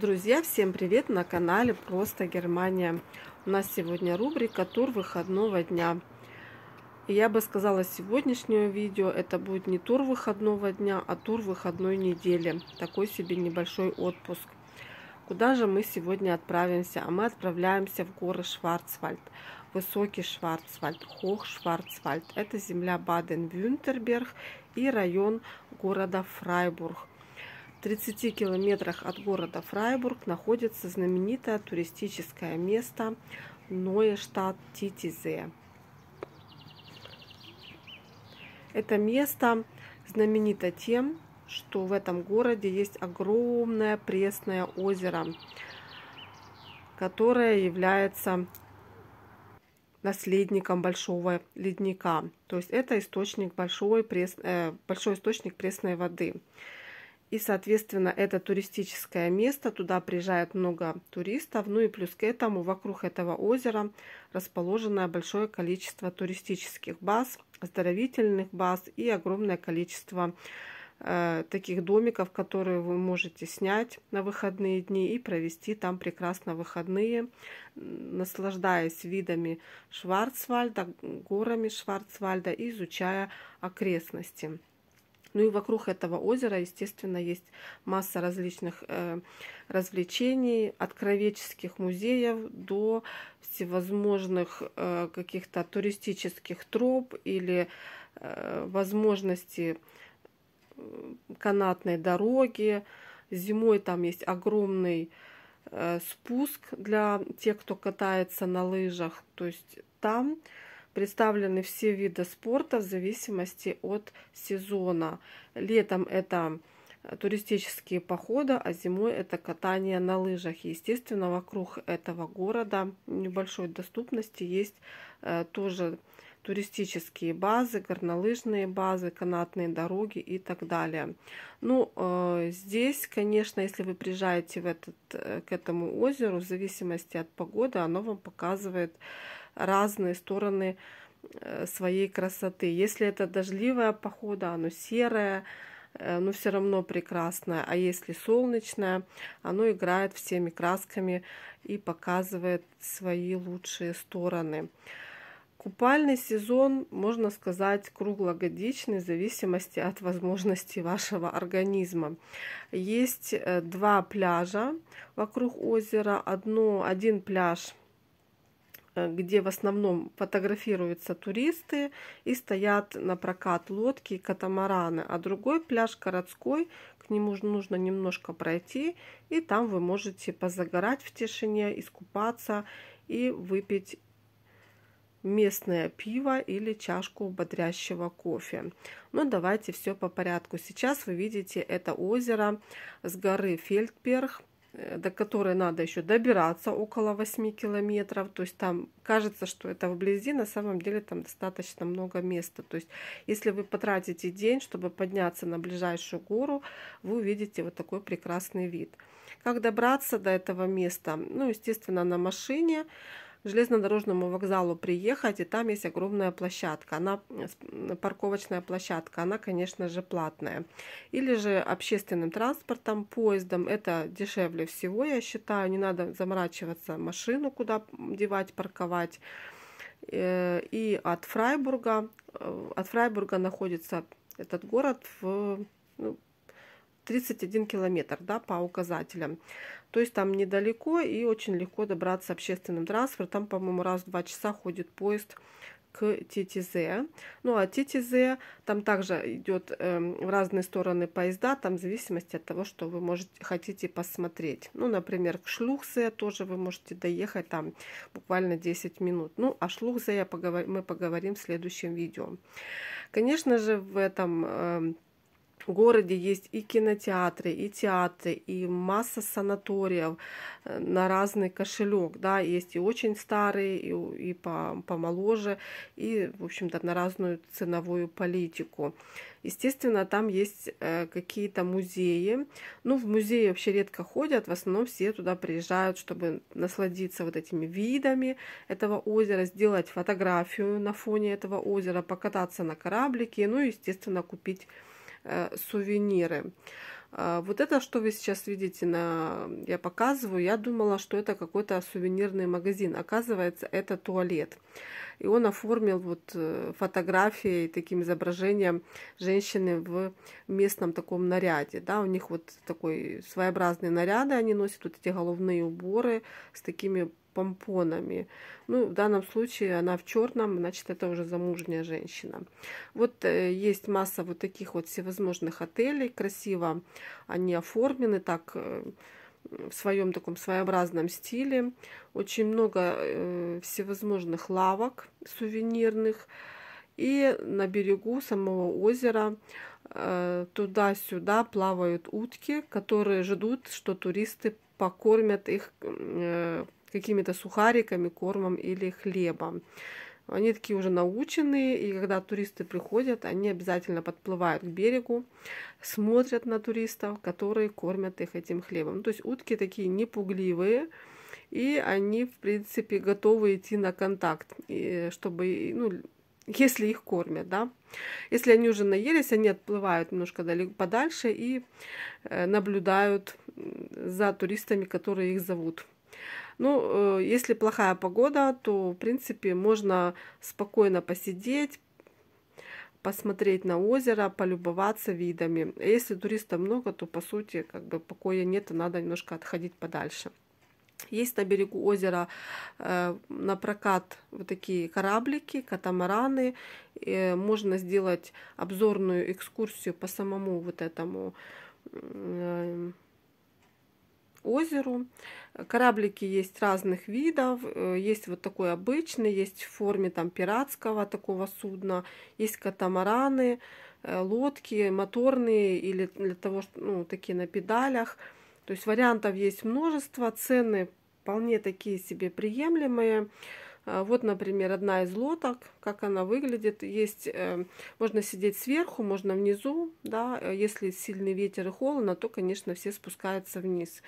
Друзья, всем привет на канале Просто Германия. У нас сегодня рубрика тур выходного дня. И я бы сказала, сегодняшнее видео это будет не тур выходного дня, а тур выходной недели. Такой себе небольшой отпуск. Куда же мы сегодня отправимся? А мы отправляемся в горы Шварцвальд. Высокий Шварцвальд, Хох Шварцвальд. Это земля Баден-Вюнтерберг и район города Фрайбург. 30 километрах от города Фрайбург находится знаменитое туристическое место Ноештадт Титизе. Это место знаменито тем, что в этом городе есть огромное пресное озеро, которое является наследником большого ледника. То есть это источник большой, прес... Э, большой источник пресной воды. И, соответственно, это туристическое место, туда приезжает много туристов. Ну и плюс к этому вокруг этого озера расположено большое количество туристических баз, оздоровительных баз и огромное количество э, таких домиков, которые вы можете снять на выходные дни и провести там прекрасно выходные, наслаждаясь видами Шварцвальда, горами Шварцвальда и изучая окрестности. Ну и вокруг этого озера, естественно, есть масса различных э, развлечений, от кровеческих музеев до всевозможных э, каких-то туристических троп или э, возможности э, канатной дороги. Зимой там есть огромный э, спуск для тех, кто катается на лыжах. То есть там представлены все виды спорта в зависимости от сезона. Летом это э, туристические походы, а зимой это катание на лыжах. Естественно, вокруг этого города небольшой доступности есть э, тоже туристические базы, горнолыжные базы, канатные дороги и так далее. Ну, э, здесь, конечно, если вы приезжаете в этот, к этому озеру, в зависимости от погоды, оно вам показывает разные стороны э, своей красоты. Если это дождливая похода, оно серое, э, но все равно прекрасное. А если солнечное, оно играет всеми красками и показывает свои лучшие стороны. Купальный сезон, можно сказать, круглогодичный, в зависимости от возможностей вашего организма. Есть э, два пляжа вокруг озера. Одно, один пляж – Э, где в основном фотографируются туристы и стоят на прокат лодки и катамараны, а другой пляж городской, к нему нужно немножко пройти, и там вы можете позагорать в тишине, искупаться и выпить местное пиво или чашку бодрящего кофе. Но ну, давайте все по порядку. Сейчас вы видите это озеро с горы Фельдперх. Э, до которой надо еще добираться около 8 километров. То есть там кажется, что это вблизи, на самом деле там достаточно много места. То есть если вы потратите день, чтобы подняться на ближайшую гору, вы увидите вот такой прекрасный вид. Как добраться до этого места? Ну, естественно, на машине железнодорожному вокзалу приехать, и там есть огромная площадка, она э, парковочная площадка, она, конечно же, платная. Или же общественным транспортом, поездом, это дешевле всего, я считаю, не надо заморачиваться машину, куда девать, парковать. Э, и от Фрайбурга, э, от Фрайбурга находится этот город в ну, 31 километр да, по указателям. То есть там недалеко и очень легко добраться общественным транспортом. По-моему, раз в два часа ходит поезд к ТТЗ. Ну а ТТЗ там также идет э, эм, в разные стороны поезда, там в зависимости от того, что вы можете, хотите посмотреть. Ну, например, к Шлюхзе тоже вы можете доехать там буквально 10 минут. Ну, о Шлюхзе я поговор... мы поговорим в следующем видео. Конечно же, в этом э, городе есть и кинотеатры, и театры, и масса санаториев э, на разный кошелек, да, есть и очень старые, и, и по, помоложе, и, в общем-то, на разную ценовую политику. Естественно, там есть э, какие-то музеи. Ну, в музеи вообще редко ходят, в основном все туда приезжают, чтобы насладиться вот этими видами этого озера, сделать фотографию на фоне этого озера, покататься на кораблике, ну и, естественно, купить Э, сувениры. А, вот это, что вы сейчас видите, на... я показываю, я думала, что это какой-то сувенирный магазин. Оказывается, это туалет. И он оформил вот э, фотографии и таким изображением женщины в местном таком наряде. Да, у них вот такой своеобразный наряды, они носят вот эти головные уборы с такими помпонами. Ну, в данном случае она в черном, значит, это уже замужняя женщина. Вот э, есть масса вот таких вот всевозможных отелей, красиво они оформлены, так э, в своем таком своеобразном стиле. Очень много э, всевозможных лавок сувенирных. И на берегу самого озера э, туда-сюда плавают утки, которые ждут, что туристы покормят их э, какими-то сухариками, кормом или хлебом. Они такие уже наученные, и когда туристы приходят, они обязательно подплывают к берегу, смотрят на туристов, которые кормят их этим хлебом. Ну, то есть утки такие непугливые, и они, в принципе, готовы идти на контакт, чтобы, ну, если их кормят, да. Если они уже наелись, они отплывают немножко далеко подальше и э, наблюдают за туристами, которые их зовут. Ну, э, если плохая погода, то, в принципе, можно спокойно посидеть, посмотреть на озеро, полюбоваться видами. А если туристов много, то, по сути, как бы покоя нет, и надо немножко отходить подальше. Есть на берегу озера э, на прокат вот такие кораблики, катамараны. Э, можно сделать обзорную экскурсию по самому вот этому э, озеру. Кораблики есть разных видов. Э, есть вот такой обычный, есть в форме там пиратского такого судна. Есть катамараны, э, лодки моторные или для того, ну, такие на педалях. То есть вариантов есть множество. Цены вполне такие себе приемлемые. А, вот, например, одна из лоток, как она выглядит. Есть, эм, можно сидеть сверху, можно внизу, да, э, если сильный ветер и холодно, то, конечно, все спускаются вниз.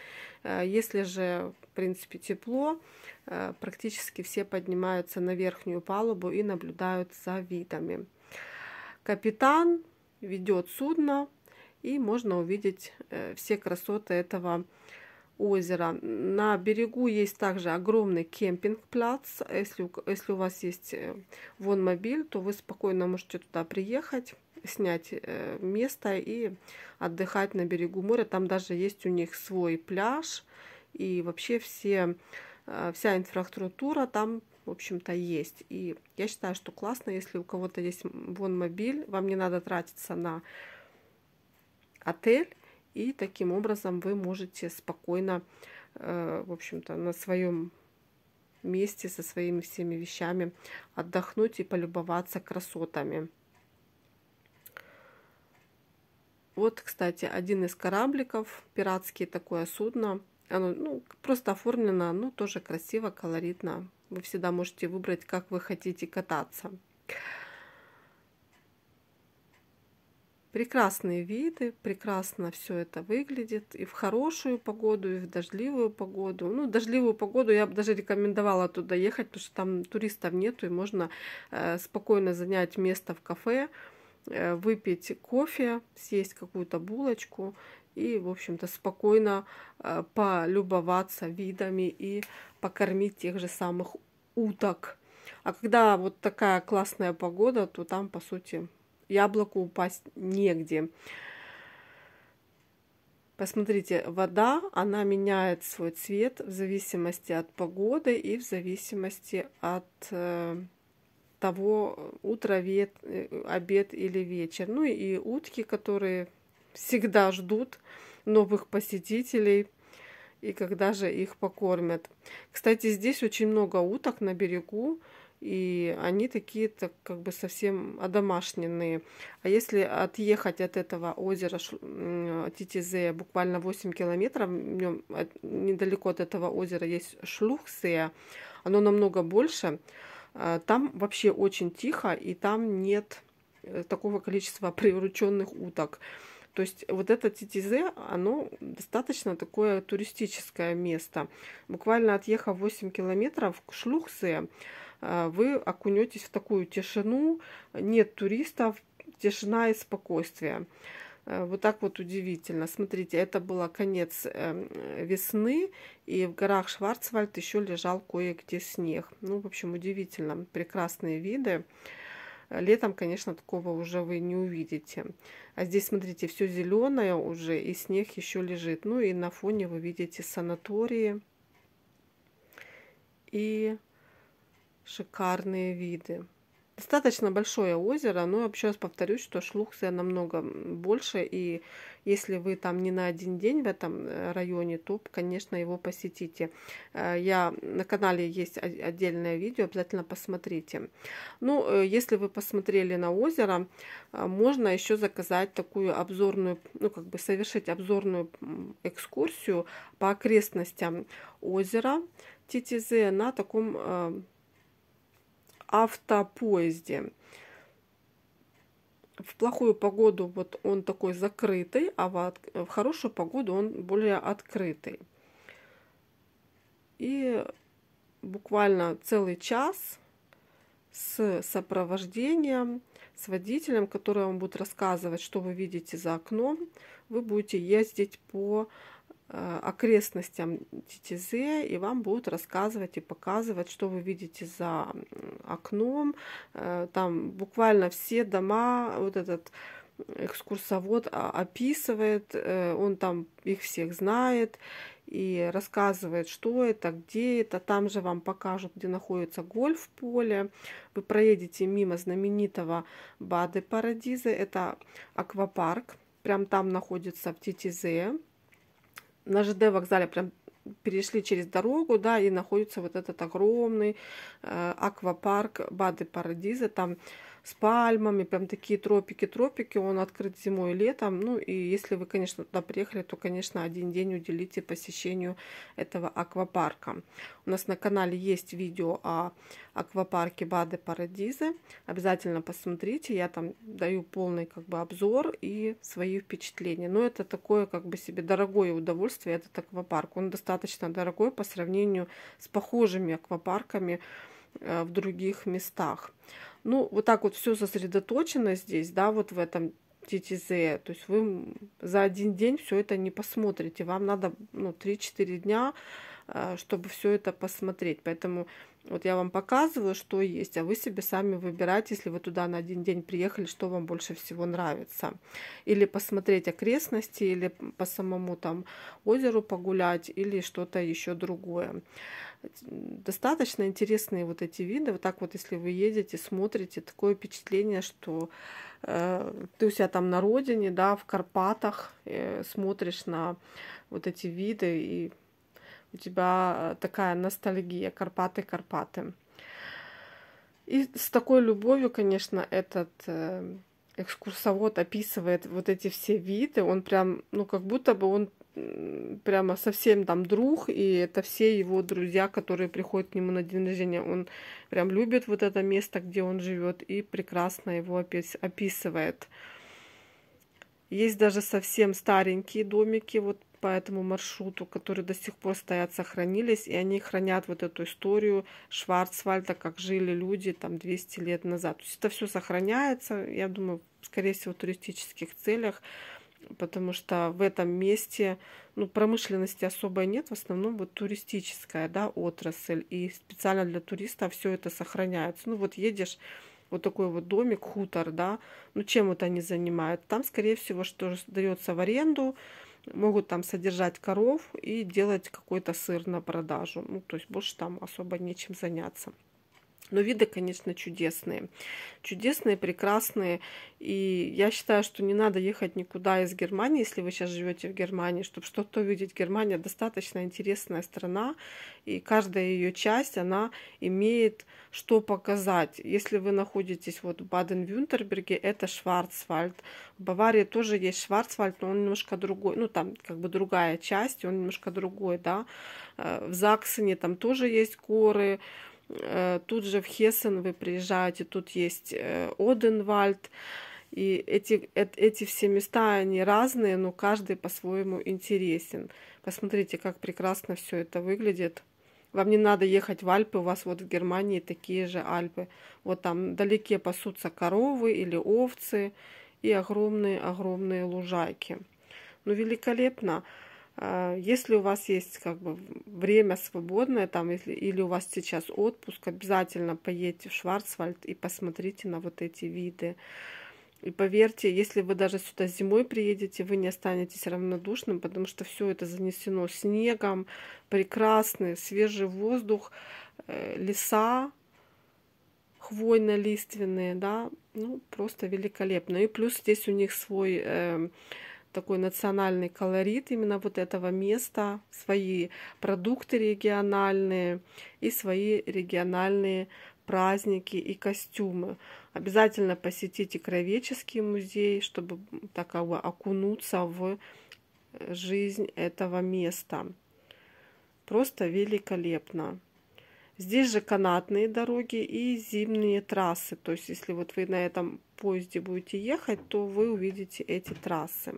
Э, если же, в принципе, тепло, э, практически все поднимаются на верхнюю палубу и наблюдают за видами. Капитан ведет судно, и можно увидеть все красоты этого судна озера. На берегу есть также огромный кемпинг-плац. Если, если у вас есть э, вонмобиль, то вы спокойно можете туда приехать снять э, место и отдыхать на берегу моря. Там даже есть у них свой пляж и вообще все, э, вся инфраструктура там, в общем-то, есть. И я считаю, что классно, если у кого-то есть вон мобиль, вам не надо тратиться на отель, и таким образом вы можете спокойно, э, в общем-то, на своем месте со своими всеми вещами отдохнуть и полюбоваться красотами. Вот, кстати, один из корабликов, пиратский такое судно. Оно ну, просто оформлено, ну, тоже красиво, колоритно. Вы всегда можете выбрать, как вы хотите кататься. Прекрасные виды, прекрасно все это выглядит и в хорошую погоду, и в дождливую погоду. Ну, дождливую погоду я бы даже рекомендовала туда ехать, потому что там туристов нету, и можно э, спокойно занять место в кафе, э, выпить кофе, съесть какую-то булочку и, в общем-то, спокойно э, полюбоваться видами и покормить тех же самых уток. А когда вот такая классная погода, то там, по сути, яблоку упасть негде. Посмотрите, вода, она меняет свой цвет в зависимости от погоды и в зависимости от э, того, утро, вет, э, обед или вечер. Ну и утки, которые всегда ждут новых посетителей и когда же их покормят. Кстати, здесь очень много уток на берегу и они такие то как бы совсем одомашненные. А если отъехать от этого озера Титизе буквально 8 километров, в нем, э, недалеко от этого озера есть Шлюхсея, оно намного больше, а, там вообще очень тихо, и там нет э, такого количества прирученных уток. То есть вот это Титизе, оно достаточно такое туристическое место. Буквально отъехав 8 километров к Шлухсе. А, вы окунетесь в такую тишину, нет туристов, тишина и спокойствие. Э, вот так вот удивительно. Смотрите, это было конец эм, весны, и в горах Шварцвальд еще лежал кое-где снег. Ну, в общем, удивительно. Прекрасные виды. Летом, конечно, такого уже вы не увидите. А здесь, смотрите, все зеленое уже, и снег еще лежит. Ну и на фоне вы видите санатории. И шикарные виды. Достаточно большое озеро, но еще раз повторюсь, что Шлухция намного больше, и если вы там не на один день в этом э, районе, то, конечно, его посетите. Э, я на канале есть отдельное видео, обязательно посмотрите. Ну, э, если вы посмотрели на озеро, можно еще заказать такую обзорную, ну, как бы совершить обзорную экскурсию по окрестностям озера Титизе на таком автопоезде. В плохую погоду вот он такой закрытый, а в хорошую погоду он более открытый. И буквально целый час с сопровождением, с водителем, который вам будет рассказывать, что вы видите за окном, вы будете ездить по Э, окрестностям Титизе, и вам будут рассказывать и показывать, что вы видите за окном. Э, там буквально все дома, вот этот э, экскурсовод а, описывает, он там их всех знает и рассказывает, что это, где это. Там же вам покажут, где находится гольф-поле. Вы проедете мимо знаменитого Бады Парадиза, это аквапарк. Прям там находится в Титизе на ЖД вокзале прям перешли через дорогу, да, и находится вот этот огромный э, аквапарк Бады Парадиза, там с пальмами, прям такие тропики-тропики. Он открыт зимой и летом. Ну и если вы, конечно, туда приехали, то, конечно, один день уделите посещению этого аквапарка. У нас на канале есть видео о аквапарке Баде Парадизы. Обязательно посмотрите. Я там даю полный как бы обзор и свои впечатления. Но это такое как бы себе дорогое удовольствие, этот аквапарк. Он достаточно дорогой по сравнению с похожими аквапарками э, в других местах. Ну, вот так вот все сосредоточено здесь, да, вот в этом ТТЗ. То есть вы за один день все это не посмотрите. Вам надо ну, 3-4 дня, э, чтобы все это посмотреть. Поэтому вот я вам показываю, что есть, а вы себе сами выбирать, если вы туда на один день приехали, что вам больше всего нравится. Или посмотреть окрестности, или по самому там озеру погулять, или что-то еще другое. Достаточно интересные вот эти виды. Вот так вот, если вы едете, смотрите, такое впечатление, что э, ты у себя там на родине, да, в Карпатах, э, смотришь на вот эти виды и у тебя э, такая ностальгия, Карпаты, Карпаты. И с такой любовью, конечно, этот э, экскурсовод описывает вот эти все виды, он прям, ну, как будто бы он прямо совсем там друг, и это все его друзья, которые приходят к нему на день рождения. Он прям любит вот это место, где он живет, и прекрасно его опис описывает. Есть даже совсем старенькие домики, вот по этому маршруту, которые до сих пор стоят, сохранились, и они хранят вот эту историю Шварцвальда, как жили люди там 200 лет назад. То есть это все сохраняется, я думаю, скорее всего, в туристических целях, потому что в этом месте ну, промышленности особой нет, в основном вот туристическая да, отрасль, и специально для туриста все это сохраняется. Ну вот едешь вот такой вот домик, хутор, да, ну чем вот они занимают? Там, скорее всего, что дается в аренду, могут там содержать коров и делать какой-то сыр на продажу. Ну, то есть больше там особо нечем заняться. Но виды, конечно, чудесные. Чудесные, прекрасные. И я считаю, что не надо ехать никуда из Германии, если вы сейчас живете в Германии, чтобы что-то увидеть. Германия достаточно интересная страна, и каждая ее часть, она имеет что показать. Если вы находитесь вот в Баден-Вюнтерберге, это Шварцвальд. В Баварии тоже есть Шварцвальд, но он немножко другой, ну там как бы другая часть, он немножко другой, да. Э, в Заксене там тоже есть горы, Э, тут же в Хессен вы приезжаете, тут есть э, Оденвальд. И эти, эти все места, они разные, но каждый по-своему интересен. Посмотрите, как прекрасно все это выглядит. Вам не надо ехать в Альпы, у вас вот в Германии такие же Альпы. Вот там вдалеке пасутся коровы или овцы и огромные-огромные лужайки. Ну, великолепно. А, если у вас есть как бы время свободное, там, если, или у вас сейчас отпуск, обязательно поедьте в Шварцвальд и посмотрите на вот эти виды. И поверьте, если вы даже сюда зимой приедете, вы не останетесь равнодушным, потому что все это занесено снегом, прекрасный свежий воздух, э, леса хвойно-лиственные, да, ну просто великолепно. И плюс здесь у них свой э, такой национальный колорит именно вот этого места, свои продукты региональные и свои региональные праздники и костюмы. Обязательно посетите Кровеческий музей, чтобы так окунуться в э, жизнь этого места. Просто великолепно. Здесь же канатные дороги и зимние трассы. То есть, если вот вы на этом поезде будете ехать, то вы увидите эти трассы.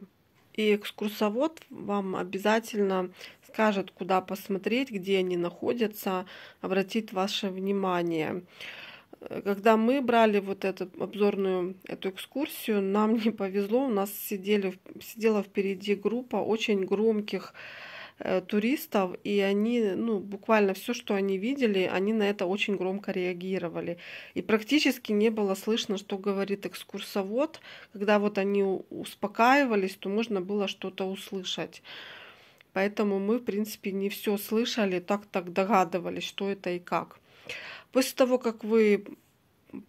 И экскурсовод вам обязательно скажет, куда посмотреть, где они находятся, обратит ваше внимание. Когда мы брали вот эту обзорную эту экскурсию, нам не повезло, у нас сидели, сидела впереди группа очень громких Э, туристов, и они, ну, буквально все, что они видели, они на это очень громко реагировали. И практически не было слышно, что говорит экскурсовод. Когда вот они успокаивались, то можно было что-то услышать. Поэтому мы, в принципе, не все слышали, так так догадывались, что это и как. После того, как вы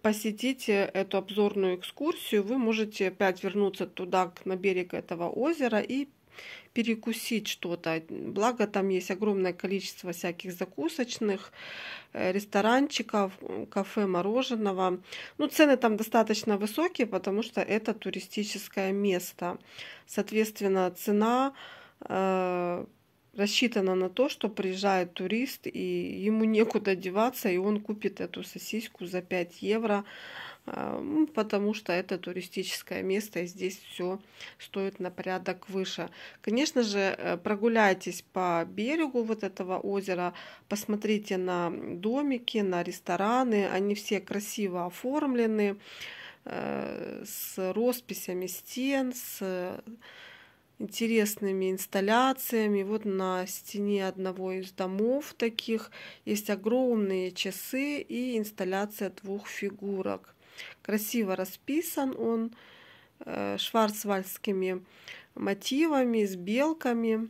посетите эту обзорную экскурсию, вы можете опять вернуться туда, на берег этого озера и перекусить что-то. Благо там есть огромное количество всяких закусочных, э, ресторанчиков, кафе, мороженого. Ну, цены там достаточно высокие, потому что это туристическое место. Соответственно, цена э, рассчитана на то, что приезжает турист, и ему некуда деваться, и он купит эту сосиску за 5 евро а, потому что это туристическое место, и здесь все стоит на порядок выше. Конечно же, э, прогуляйтесь по берегу вот этого озера, посмотрите на домики, на рестораны, они все красиво оформлены, э, с росписями стен, с интересными инсталляциями. Вот на стене одного из домов таких есть огромные часы и инсталляция двух фигурок. Красиво расписан он э, шварцвальдскими мотивами, с белками.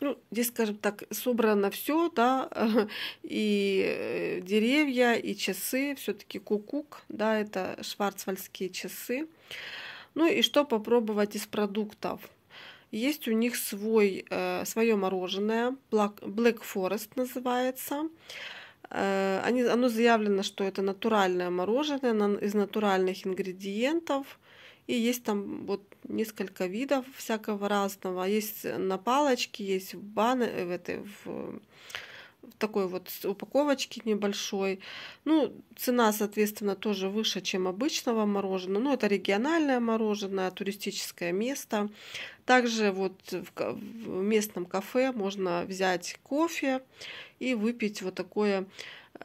Ну, здесь, скажем так, собрано все, да, и э, деревья, и часы, все-таки кукук, да, это шварцвальдские часы. Ну и что попробовать из продуктов? Есть у них свой, э, свое мороженое, Black, Black Forest называется. Э, они, оно заявлено, что это натуральное мороженое на, из натуральных ингредиентов. И есть там вот несколько видов всякого разного. Есть на палочке, есть в бане, э, в этой, в, в такой вот упаковочке небольшой. Ну, цена, соответственно, тоже выше, чем обычного мороженого. Но ну, это региональное мороженое, туристическое место. Также вот в, в местном кафе можно взять кофе и выпить вот такое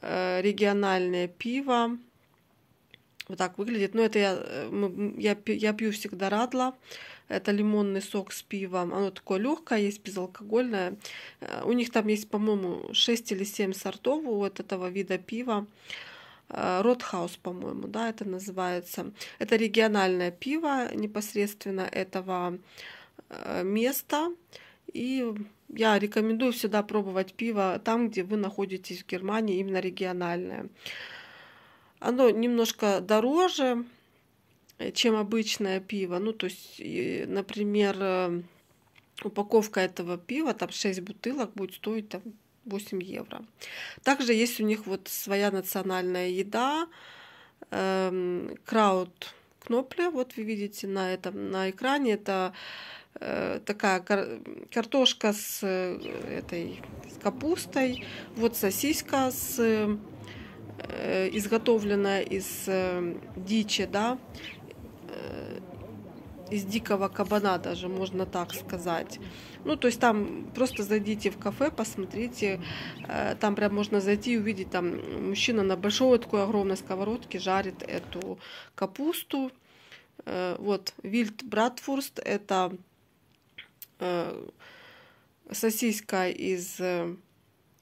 э, региональное пиво. Вот так выглядит. Но ну, это я, э, я, я пью всегда радла. Это лимонный сок с пивом. Оно такое легкое, есть безалкогольное. Э, у них там есть, по-моему, 6 или 7 сортов вот этого вида пива. Ротхаус, по-моему, да, это называется. Это региональное пиво непосредственно этого места. И я рекомендую всегда пробовать пиво там, где вы находитесь в Германии, именно региональное. Оно немножко дороже, э, чем обычное пиво. Ну, то есть, например, э, упаковка этого пива, там 6 бутылок будет стоить там, 8 евро. Также есть у них вот своя национальная еда, эм, краут кнопле, вот вы видите на этом на экране, это Э, такая картошка с э, этой с капустой, вот сосиска с э, изготовленная из дичи, да, из дикого кабана даже, можно так сказать. Ну, то есть там просто зайдите в кафе, посмотрите, там прям можно зайти и увидеть, там мужчина на большой такой огромной сковородке жарит эту капусту. Вот, вильд братфурст, это Э, сосиска из э,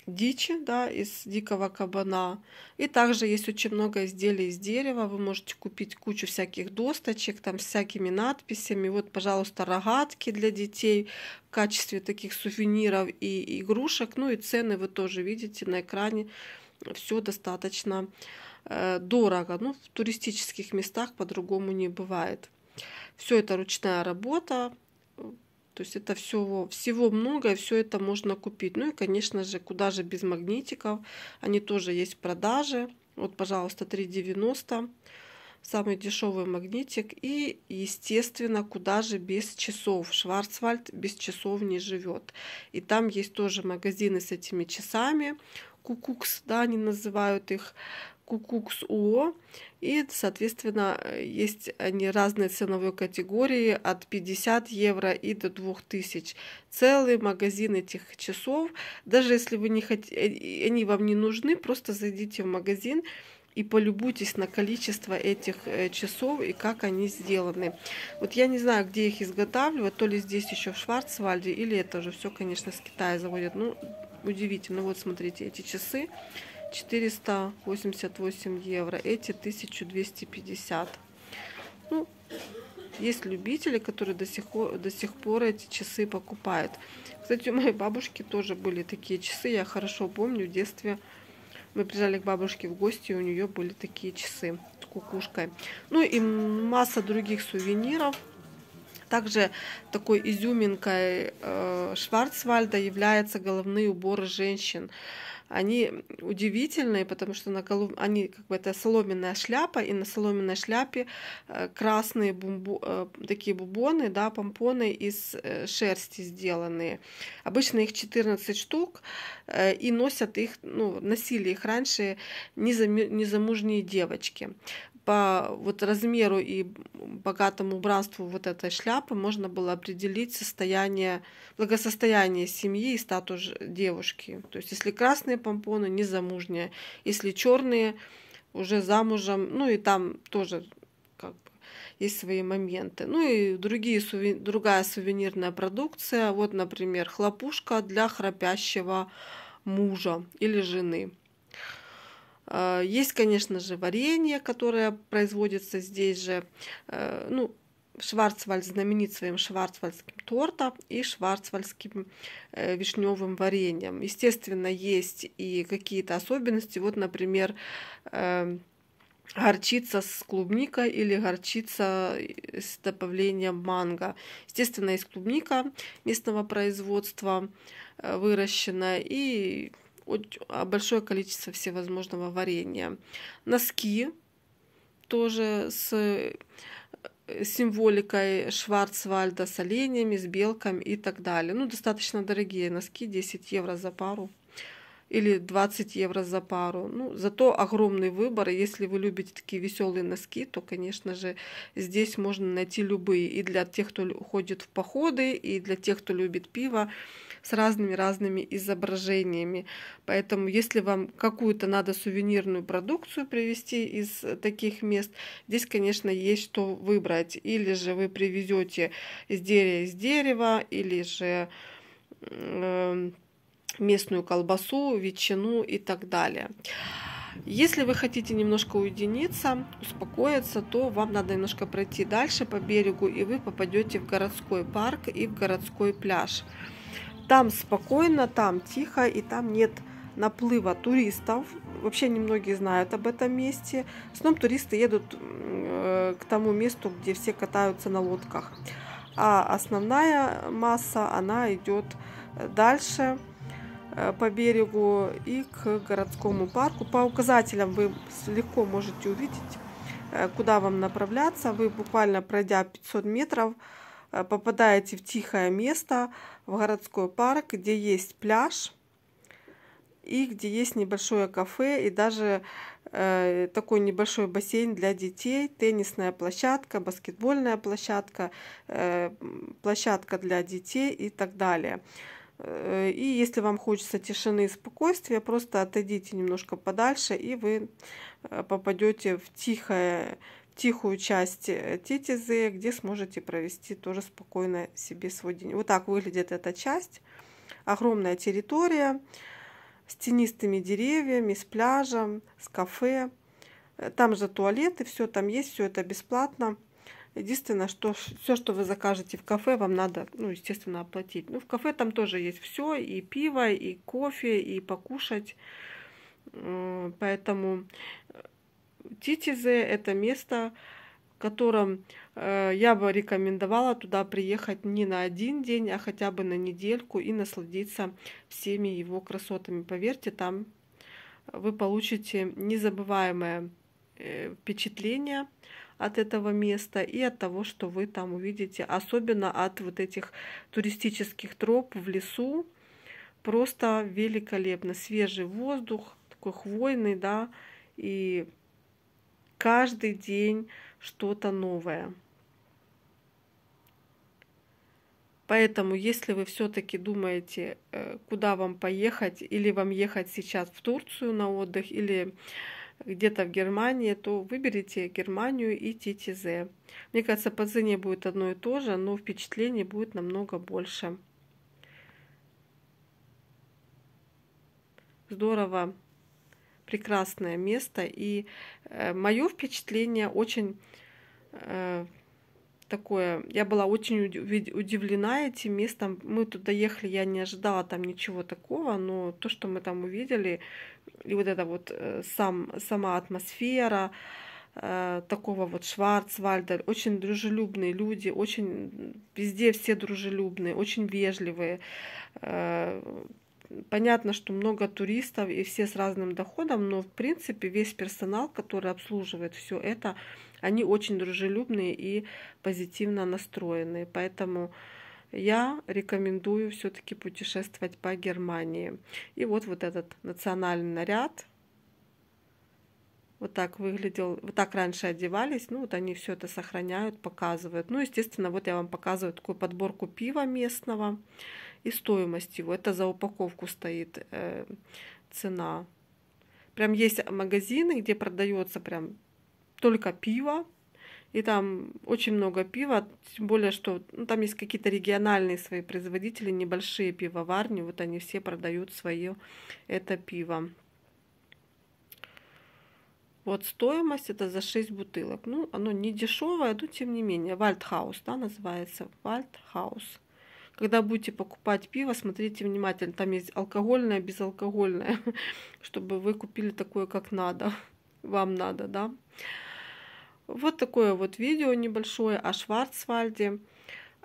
дичи, да, из дикого кабана. И также есть очень много изделий из дерева. Вы можете купить кучу всяких досточек, там с всякими надписями. Вот, пожалуйста, рогатки для детей в качестве таких сувениров и игрушек. Ну и цены вы тоже видите на экране. Все достаточно э, дорого. Ну, в туристических местах по-другому не бывает. Все это ручная работа то есть это всего, всего много, и все это можно купить. Ну и, конечно же, куда же без магнитиков. Они тоже есть в продаже. Вот, пожалуйста, 3,90 самый дешевый магнитик. И, естественно, куда же без часов. Шварцвальд без часов не живет. И там есть тоже магазины с этими часами. Кукукс, да, они называют их. Кукукс Кукукс.УО. И, соответственно, э, есть они разные ценовые категории от 50 евро и до 2000. Целый магазин этих часов. Даже если вы не хот... Э, они вам не нужны, просто зайдите в магазин и полюбуйтесь на количество этих э, часов и как они сделаны. Вот я не знаю, где их изготавливают, то ли здесь еще в Шварцвальде, или это же все, конечно, с Китая заводят. Ну, удивительно. Ну, вот, смотрите, эти часы. 488 евро, эти 1250. Ну, есть любители, которые до сих, до сих пор эти часы покупают. Кстати, у моей бабушки тоже были такие часы. Я хорошо помню, в детстве мы приезжали к бабушке в гости, и у нее были такие часы с кукушкой. Ну и масса других сувениров. Также такой изюминкой э, Шварцвальда являются головные уборы женщин они удивительные, потому что на голов... они как бы это соломенная шляпа, и на соломенной шляпе э, красные бумбу... Э, такие бубоны, да, помпоны из э, шерсти сделанные. Обычно их 14 штук, и носят их, ну, носили их раньше незамужние девочки по вот размеру и богатому братству вот этой шляпы можно было определить состояние, благосостояние семьи и статус девушки. То есть если красные помпоны, незамужняя, если черные, уже замужем, ну и там тоже как бы есть свои моменты. Ну и другие, суви... другая сувенирная продукция, вот, например, хлопушка для храпящего мужа или жены – а, есть, конечно же, варенье, которое производится здесь же. Э, ну, Шварцвальд знаменит своим шварцвальдским тортом и шварцвальдским э, вишневым вареньем. Естественно, есть и какие-то особенности. Вот, например, э, горчица с клубникой или горчица с добавлением манго. Естественно, есть клубника местного производства э, выращенная и а, большое количество всевозможного варенья. Носки тоже с э, символикой Шварцвальда с оленями, с белками и так далее. Ну, достаточно дорогие носки, 10 евро за пару или 20 евро за пару. Ну, зато огромный выбор. Если вы любите такие веселые носки, то, конечно же, здесь можно найти любые. И для тех, кто уходит в походы, и для тех, кто любит пиво, с разными-разными изображениями. Поэтому, если вам какую-то надо сувенирную продукцию привезти из таких мест, здесь, конечно, есть что выбрать. Или же вы привезете изделие из дерева, или же... Э, местную колбасу, ветчину и так далее. Если вы хотите немножко уединиться, успокоиться, то вам надо немножко пройти дальше по берегу, и вы попадете в городской парк и в городской пляж. Там спокойно, там тихо, и там нет наплыва туристов. Вообще немногие знают об этом месте. В основном туристы едут э, к тому месту, где все катаются на лодках. А основная масса, она идет э, Дальше Э, по берегу и к городскому парку. По указателям вы легко можете увидеть, э, куда вам направляться. Вы буквально пройдя 500 метров э, попадаете в тихое место, в городской парк, где есть пляж и где есть небольшое кафе и даже э, такой небольшой бассейн для детей, теннисная площадка, баскетбольная площадка, э, площадка для детей и так далее. Э, и если вам хочется тишины и спокойствия, просто отойдите немножко подальше, и вы э, попадете в тихое, тихую часть э, тетизы, где сможете провести тоже спокойно себе свой день. Вот так выглядит эта часть. Огромная территория с тенистыми деревьями, с пляжем, с кафе. Там же туалеты, все там есть, все это бесплатно. Единственное, что все, что вы закажете в кафе, вам надо, ну, естественно, оплатить. Ну, в кафе там тоже есть все, и пиво, и кофе, и покушать. Поэтому э, Титизе – это место, в котором э, я бы рекомендовала туда приехать не на один день, а хотя бы на недельку и насладиться всеми его красотами. Поверьте, там вы получите незабываемое э, впечатление – от этого места и от того, что вы там увидите, особенно от вот этих туристических троп в лесу. Просто великолепно. Свежий воздух, такой хвойный, да, и каждый день что-то новое. Поэтому, если вы все-таки думаете, э, куда вам поехать, или вам ехать сейчас в Турцию на отдых, или где-то в Германии, то выберите Германию и ТТЗ. Мне кажется, по цене будет одно и то же, но впечатлений будет намного больше. Здорово, прекрасное место. И э, мое впечатление очень э, такое, я была очень удивлена этим местом. Мы туда ехали, я не ожидала там ничего такого, но то, что мы там увидели, и вот эта вот э, сам, сама атмосфера э, такого вот Шварцвальда, очень дружелюбные люди, очень везде все дружелюбные, очень вежливые. Э, понятно, что много туристов и все с разным доходом, но в принципе весь персонал, который обслуживает все это, они очень дружелюбные и позитивно настроенные. Поэтому я рекомендую все-таки путешествовать по Германии. И вот вот этот национальный наряд. Вот так выглядел, вот так раньше одевались. Ну вот они все это сохраняют, показывают. Ну, естественно, вот я вам показываю такую подборку пива местного и стоимость его. Это за упаковку стоит э, цена. Прям есть магазины, где продается прям только пиво, и там очень много пива, тем более, что ну, там есть какие-то региональные свои производители, небольшие пивоварни, вот они все продают свое это пиво. Вот стоимость это за 6 бутылок. Ну, оно не дешевое, но тем не менее. Вальдхаус, да, называется. Вальдхаус. Когда будете покупать пиво, смотрите внимательно. Там есть алкогольное, безалкогольное, чтобы вы купили такое, как надо. Вам надо, да. Вот такое вот видео небольшое о Шварцвальде,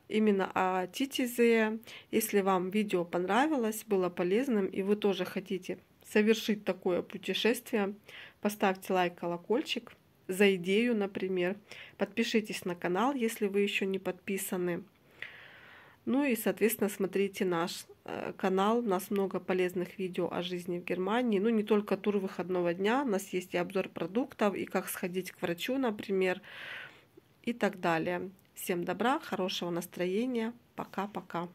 именно о Титизе. Если вам видео понравилось, было полезным и вы тоже хотите совершить такое путешествие, поставьте лайк, колокольчик за идею, например. Подпишитесь на канал, если вы еще не подписаны. Ну и, соответственно, смотрите наш Э, канал. У нас много полезных видео о жизни в Германии. Ну, не только тур выходного дня. У нас есть и обзор продуктов, и как сходить к врачу, например, и так далее. Всем добра, хорошего настроения. Пока-пока.